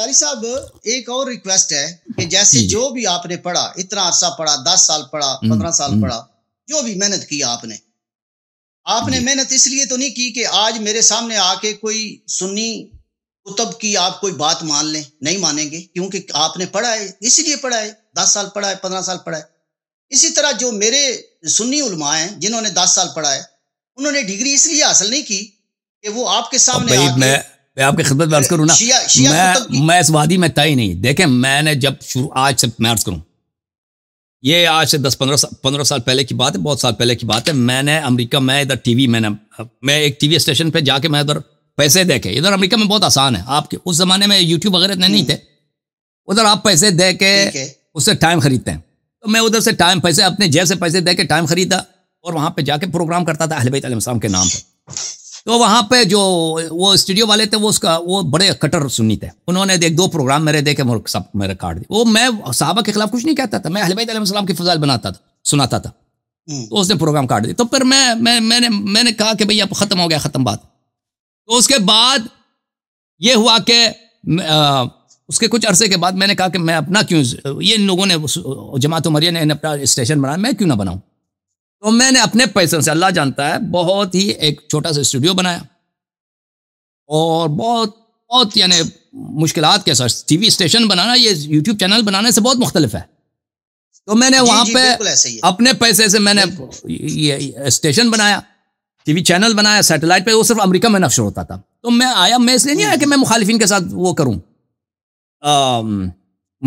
साहब एक और रिक्वेस्ट है कि जैसे जो भी आपने पढ़ा इतना अरसा पढ़ा दस साल पढ़ा हम्म, पंद्रह साल हम्म। पढ़ा जो भी मेहनत की आपने आपने मेहनत इसलिए तो नहीं की कि आज मेरे सामने आके कोई सुन्नी कुतब की आप कोई बात मान लें नहीं मानेंगे क्योंकि आपने पढ़ा है इसलिए पढ़ा है दस साल पढ़ा है पंद्रह साल पढ़ा है इसी तरह जो मेरे सुन्नी उलमा हैं जिन्होंने दस साल पढ़ा है उन्होंने डिग्री इसलिए हासिल नहीं की कि वो आपके सामने आके मैं आपकी खिदमत में अर्ज करूँ ना मैं मतलब मैं इस वादी में तय नहीं देखें मैंने जब शुरू आज से मैं अर्ज करूँ ये आज से दस पंद्रह पंद्रह साल पहले की बात है बहुत साल पहले की बात है मैंने अमेरिका मैं इधर टीवी मैंने मैं एक टीवी स्टेशन पे जाके मैं इधर पैसे दे के इधर अमेरिका में बहुत आसान है आपके उस जमाने में यूट्यूब वगैरह इतने नहीं हम्म। थे उधर आप पैसे दे के उससे टाइम खरीदते हैं तो मैं उधर से टाइम पैसे अपने जेब से पैसे दे के टाइम खरीदा और वहाँ पे जाके प्रोग्राम करता था अहलबैत के नाम पर तो वहाँ पे जो वो स्टूडियो वाले थे वो उसका वो बड़े कटर सुनी थे उन्होंने देख दो प्रोग्राम मेरे देखे मेरे सब मेरे काट दिए वो मैं साहबा के खिलाफ कुछ नहीं कहता था मैं हलबाईसम की फजाइल बनाता था सुनाता था हम्म। तो उसने प्रोग्राम काट दिया तो फिर मैं, मैं मैंने मैंने कहा कि भैया ख़त्म हो गया ख़त्म बात तो उसके बाद ये हुआ कि उसके कुछ अरसे के बाद मैंने कहा कि मैं अपना क्यों ये इन लोगों ने जमात मरिया ने अपना स्टेशन बनाया मैं क्यों ना बनाऊँ तो मैंने अपने पैसों से अल्लाह जानता है बहुत ही एक छोटा सा स्टूडियो बनाया और बहुत बहुत यानी मुश्किल के साथ टी वी स्टेशन बनाना ये यूट्यूब चैनल बनाने से बहुत मुख्तलिफ है तो मैंने वहाँ पे अपने पैसे से मैंने ये, स्टेशन बनाया टीवी चैनल बनाया सैटेलाइट पे वो सिर्फ अमेरिका में नफर होता था तो मैं आया मैं इसलिए नहीं आया कि हम्म। मैं मुखालिफिन के साथ वो करूँ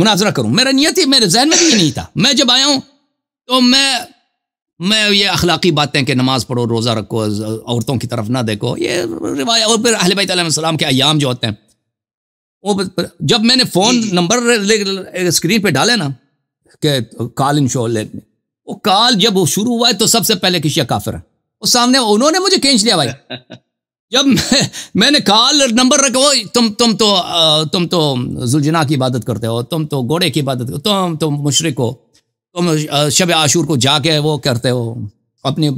मुनाजरा करूँ मेरा नियत ही मेरे जहन में भी नहीं था मैं जब आया हूँ तो मैं मैं ये अखलाकी बातें कि नमाज़ पढ़ो रोज़ा रखो औरतों की तरफ ना देखो ये रिवायत और फिर तलाम के अयाम जो होते हैं वो जब मैंने फ़ोन नंबर स्क्रीन पे डाले ना कि कॉल इन शो वो कॉल जब शुरू हुआ है तो सबसे पहले किसी काफिर है वो सामने उन्होंने मुझे खींच लिया भाई जब मैं, मैंने कॉल नंबर रखा वो तुम तुम तो तुम तो जुलझना की इबादत करते हो तुम तो घोड़े की इबादत तुम तो मुशरक हो तुम शब आशूर को जाके वो करते हो अपनी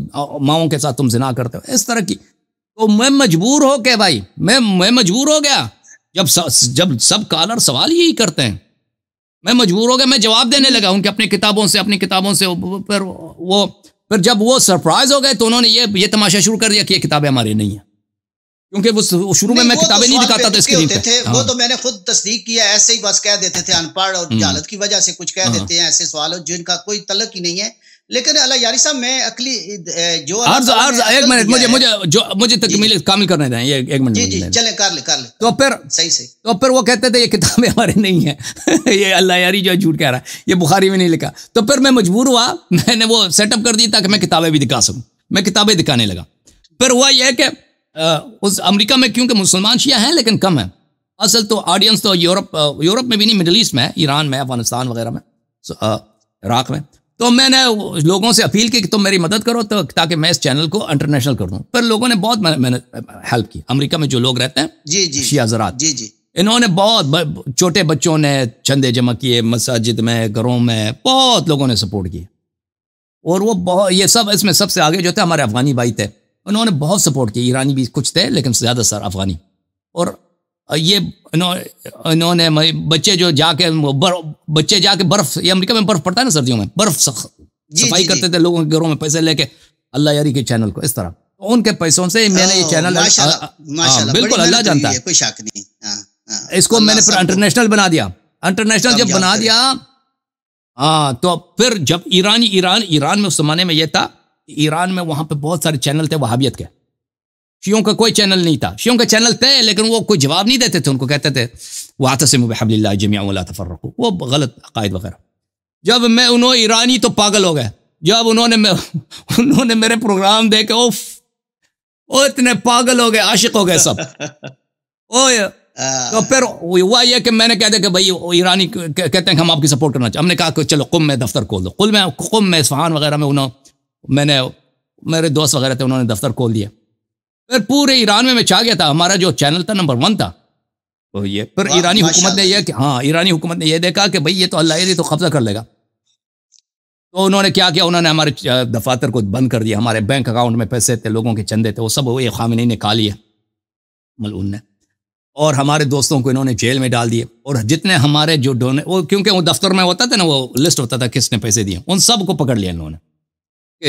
माओ के साथ तुम जिना करते हो इस तरह की तो मैं मजबूर हो के भाई मैं मैं मजबूर हो गया जब स, जब सब कालर सवाल यही करते हैं मैं मजबूर हो गया मैं जवाब देने लगा उनके अपनी किताबों से अपनी किताबों से फिर वो फिर जब वो सरप्राइज हो गए तो उन्होंने ये ये तमाशा शुरू कर दिया कि ये किताबें हमारी नहीं हैं क्योंकि वो शुरू में मैं तो किताबें नहीं दिखाता था स्क्रीन पे थे वो हाँ। तो मैंने खुद तस्दीक किया ऐसे ही बस कह देते थे अनपढ़ और हम्म। जालत की वजह से कुछ कह हाँ। देते हैं ऐसे सवाल जिनका कोई तलक ही नहीं है लेकिन अल्लाह यारी साहब मैं अकली जो आर्ज, आर्ज, एक मिनट मुझे मुझे जो मुझे तकमील कामिल करने दें ये एक मिनट जी जी चले कर ले कर ले तो फिर सही से तो फिर वो कहते थे ये किताबें हमारे नहीं है ये अल्लाह यारी जो झूठ कह रहा है ये बुखारी में नहीं लिखा तो फिर मैं मजबूर हुआ मैंने वो सेटअप कर दी ताकि मैं किताबें भी दिखा सकूँ मैं किताबें दिखाने लगा फिर हुआ यह कि उस अमेरिका में क्योंकि मुसलमान शिया हैं लेकिन कम है असल तो ऑडियंस तो यूरोप यूरोप में भी नहीं मिडल ईस्ट में है ईरान में अफगानिस्तान वगैरह में इराक में तो मैंने लोगों से अपील की कि तुम मेरी मदद करो तो ताकि मैं इस चैनल को इंटरनेशनल कर दूँ पर लोगों ने बहुत मैंने हेल्प की अमेरिका में जो लोग रहते हैं जी जी शिया जरात जी जी इन्होंने बहुत छोटे बच्चों ने चंदे जमा किए मसाजिद में घरों में बहुत लोगों ने सपोर्ट किया और वो बहुत ये सब इसमें सबसे आगे जो थे हमारे अफगानी भाई थे उन्होंने बहुत सपोर्ट किया ईरानी भी कुछ थे लेकिन ज़्यादा सर अफगानी और ये इन्होंने बच्चे जो जाके बच्चे जाके बर्फ ये अमेरिका में बर्फ पड़ता है ना सर्दियों में बर्फ सफाई करते थे लोगों के घरों में पैसे लेके अल्लाह यारी के चैनल को इस तरह तो उनके पैसों से मैंने ये चैनल हाँ, बिल्कुल अल्लाह जानता है कोई शक नहीं हाँ, हाँ। इसको मैंने फिर इंटरनेशनल बना दिया इंटरनेशनल जब बना दिया हाँ तो फिर जब ईरान ईरान ईरान में उस जमाने में यह था ईरान में वहां पे बहुत सारे चैनल थे वहाबियत के शियों का कोई चैनल नहीं था शियों का चैनल थे लेकिन वो कोई जवाब नहीं देते थे उनको कहते थे वातसम बहबिल्ला जमिया तफर रखो वो गलत अकायद वगैरह जब मैं उन्होंने ईरानी तो पागल हो गए जब उन्होंने उन्होंने मेरे प्रोग्राम देखे उफ ओ इतने पागल हो गए आशिक हो गए सब ओ तो फिर हुआ यह कि मैंने कह दिया कि भाई ईरानी कहते हैं कि हम आपकी सपोर्ट करना चाहिए हमने कहा कि चलो कुम में दफ्तर खोल दो कुल में कुम में इस्फान वगैरह में उन्होंने मैंने मेरे दोस्त वगैरह थे उन्होंने दफ्तर खोल दिया फिर पूरे ईरान में मैं चाह गया था हमारा जो चैनल था नंबर वन था तो ये फिर ईरानी हुकूमत ने यह हाँ ईरानी हुकूमत ने यह देखा कि भाई ये तो अल्लाह ये तो कब्जा कर लेगा तो उन्होंने क्या किया उन्होंने हमारे दफातर को बंद कर दिया हमारे बैंक अकाउंट में पैसे थे लोगों के चंदे थे वो सब वो ये खामिन ने खा लिए मलून ने और हमारे दोस्तों को इन्होंने जेल में डाल दिए और जितने हमारे जो डोने वो क्योंकि वो दफ्तर में होता था ना वो लिस्ट होता था किसने पैसे दिए उन सबको पकड़ लिया इन्होंने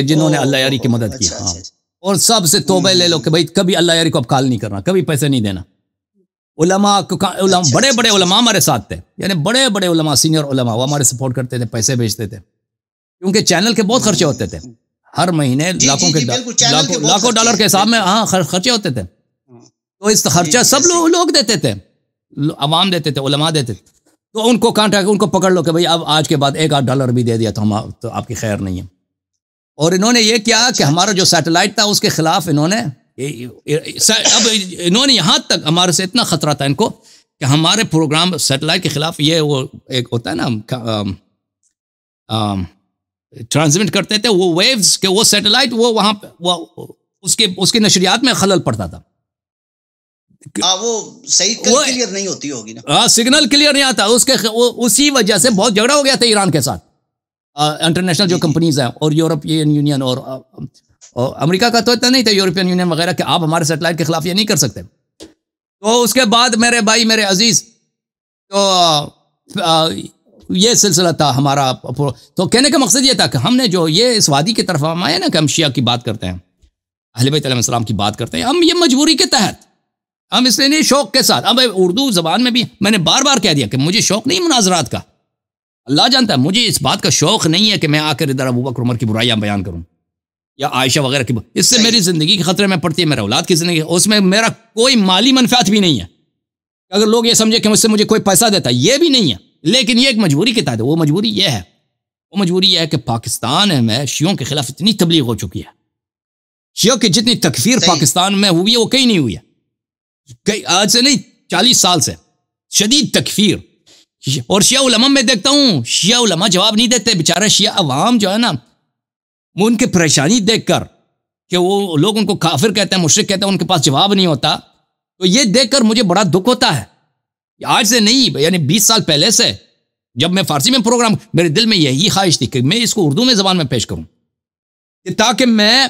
जिन्होंने अल्लाह यारी की मदद की अच्छा, हाँ अच्छा, अच्छा। और सबसे तोबे ले लो हम्म। कि भाई कभी अल्लाह यारी को अब काल नहीं करना कभी पैसे नहीं देना उलमा उलमा, बड़े बड़े उलमा हमारे साथ थे यानी बड़े बड़े उलमा सीनियर उलमा वो हमारे सपोर्ट करते थे पैसे भेजते थे क्योंकि चैनल के बहुत खर्चे होते थे हर महीने लाखों के लाखों डॉलर के हिसाब में हाँ खर्चे होते थे हाँ। तो इस खर्चा सब लोग लोग देते थे अवाम देते थे उलमा देते थे तो उनको कांटा उनको पकड़ लो कि भाई अब आज के बाद एक आध डॉलर भी दे दिया तो हम तो आपकी खैर नहीं है और इन्होंने ये किया कि हमारा जो सैटेलाइट था उसके खिलाफ इन्होंने अब इन्होंने यहाँ तक हमारे से इतना खतरा था इनको कि हमारे प्रोग्राम सैटेलाइट के खिलाफ ये वो एक होता है ना ट्रांसमिट करते थे वो वेव्स के वो सैटेलाइट वो वहाँ वो उसके उसके नशरियात में खलल पड़ता था आ, हाँ, वो सही क्लियर नहीं होती होगी ना हाँ सिग्नल क्लियर नहीं आता उसके वो उसी वजह से बहुत झगड़ा हो गया था ईरान के साथ इंटरनेशनल uh, जो कंपनीज हैं और यूरोपियन यूनियन uh, uh, और अमेरिका का तो इतना नहीं था यूरोपियन यूनियन वगैरह कि आप हमारे सेटेलाइट के खिलाफ ये नहीं कर सकते तो उसके बाद मेरे भाई मेरे अजीज तो ये सिलसिला था हमारा तो कहने का मकसद ये था कि हमने जो ये इस वादी की तरफ हम आए ना कि हम शिया की बात करते हैं अहलबैतम की बात करते हैं हम ये मजबूरी के तहत हम इसलिए नहीं शौक के साथ अब उर्दू जबान में भी मैंने बार बार कह दिया कि मुझे शौक नहीं मुनाजरात का अल्लाह जानता है मुझे इस बात का शौक नहीं है कि मैं आकर इधर अबू बकर उमर की बुराइयां बयान करूं या आयशा वगैरह की इससे मेरी ज़िंदगी के ख़तरे में पड़ती है मेरा औलाद की ज़िंदगी उसमें मेरा कोई माली मनफात भी नहीं है अगर लोग ये समझे कि मुझसे मुझे कोई पैसा देता है ये भी नहीं है लेकिन ये एक मजबूरी के तहत वो मजबूरी यह है वो मजबूरी यह है कि पाकिस्तान में शियों के खिलाफ इतनी तबलीग हो चुकी है शियों की जितनी तकफीर पाकिस्तान में हुई है वो कहीं नहीं हुई है कई आज से नहीं चालीस साल से शदीद तकफीर और शिया उलमा में देखता हूँ शिया उलमा जवाब नहीं देते बेचारा शिया अवाम जो है ना उनकी परेशानी देख कर कि वो लोग उनको काफिर कहते हैं मुश्रक कहते हैं उनके पास जवाब नहीं होता तो ये देख कर मुझे बड़ा दुख होता है आज से नहीं यानी बीस साल पहले से जब मैं फारसी में प्रोग्राम मेरे दिल में यही ख्वाहिश थी कि मैं इसको उर्दू में जबान में पेश करूँ ताकि मैं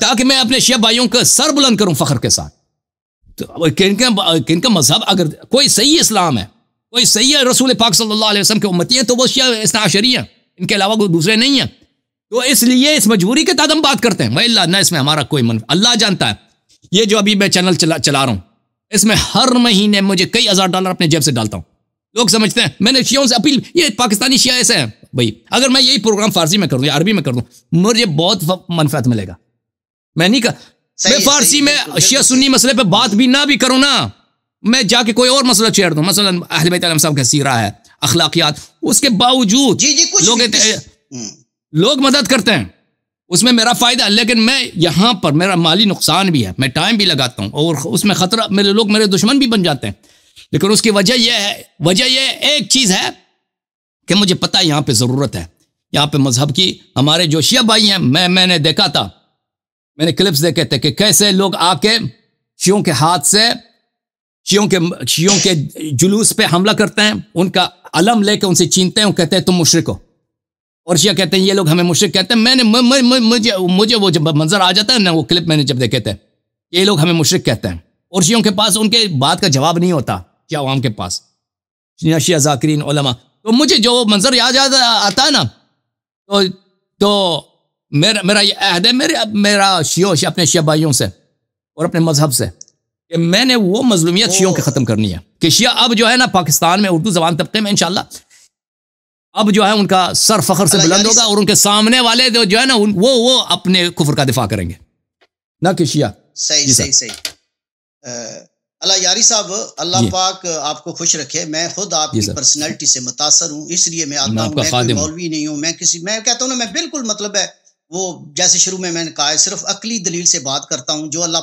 ताकि मैं अपने शिया भाइयों का सर बुलंद करूँ फ़ख्र के साथ तो किनका किनका मजहब अगर कोई सही इस्लाम है कोई सही है रसूल पाक सल्लल्लाहु अलैहि वसल्लम के उम्मती हैं तो वो शरी हैं इनके अलावा कोई दूसरे नहीं हैं तो इसलिए इस मजबूरी के तहत हम बात करते हैं वही ना इसमें हमारा कोई मन अल्लाह जानता है ये जो अभी मैं चैनल चला चला रहा हूँ इसमें हर महीने मुझे कई हज़ार डॉलर अपने जेब से डालता हूँ लोग समझते हैं मैंने शियाओं से अपील ये पाकिस्तानी शिया ऐसे हैं भाई अगर मैं यही प्रोग्राम फारसी में कर दूँ या अरबी में कर दूँ मुझे बहुत मनफात मिलेगा मैं नहीं कर मैं फारसी में शिया सुन्नी मसले पर बात भी ना भी करूँ ना मैं जाके कोई और मसला छेड़ दू मसलन साहब का सीरा है अखलाकियात उसके बावजूद जी जी कुछ लोग हम्म। हम्म। लोग मदद करते हैं उसमें मेरा फ़ायदा है लेकिन मैं यहाँ पर मेरा माली नुकसान भी है मैं टाइम भी लगाता हूँ और उसमें ख़तरा मेरे लोग मेरे दुश्मन भी बन जाते हैं लेकिन उसकी वजह यह है वजह यह एक चीज़ है कि मुझे पता है यहाँ पर ज़रूरत है यहाँ पर मज़हब की हमारे जोशिया भाई हैं मैं मैंने देखा था मैंने क्लिप्स देखे थे कि कैसे लोग आके शियों के हाथ से शियों के शियों के जुलूस पे हमला करते हैं उनका अलम लेके उनसे चीनते हैं कहते हैं तुम मुशरक हो और शिया कहते हैं ये लोग हमें मुशरक कहते हैं मैंने म, म, म, मुझे मुझे वो जब मंजर आ जाता है ना वो क्लिप मैंने जब देखे थे ये लोग हमें मुशरक कहते हैं और शियों के पास उनके बात का जवाब नहीं होता क्या आवाम के पास शिया जाकरीन ओलमा तो मुझे जो मंजर याद आता है ना तो तो मेरा मेरा ये अहद है मेरे मेरा शियो अपने शिया भाइयों से और अपने मजहब से कि मैंने वो मजलूमियत शियों के ख़त्म करनी है कि शिया अब जो है ना पाकिस्तान में उर्दू जबान तबके में इनशाला अब जो है उनका सर फखर से बुलंद होगा और उनके सामने वाले जो जो है ना वो वो अपने कुफर का दिफा करेंगे ना कि शिया सही सही सही अल्लाह यारी साहब अल्लाह पाक आपको खुश रखे मैं खुद आपकी पर्सनैलिटी से मुतासर हूँ इसलिए मैं आता हूँ मैं मौलवी नहीं हूँ मैं किसी मैं कहता हूँ ना मैं बिल्कुल मतलब है वो जैसे शुरू में मैंने कहा है सिर्फ अकली दलील से बात करता हूँ जो अल्लाह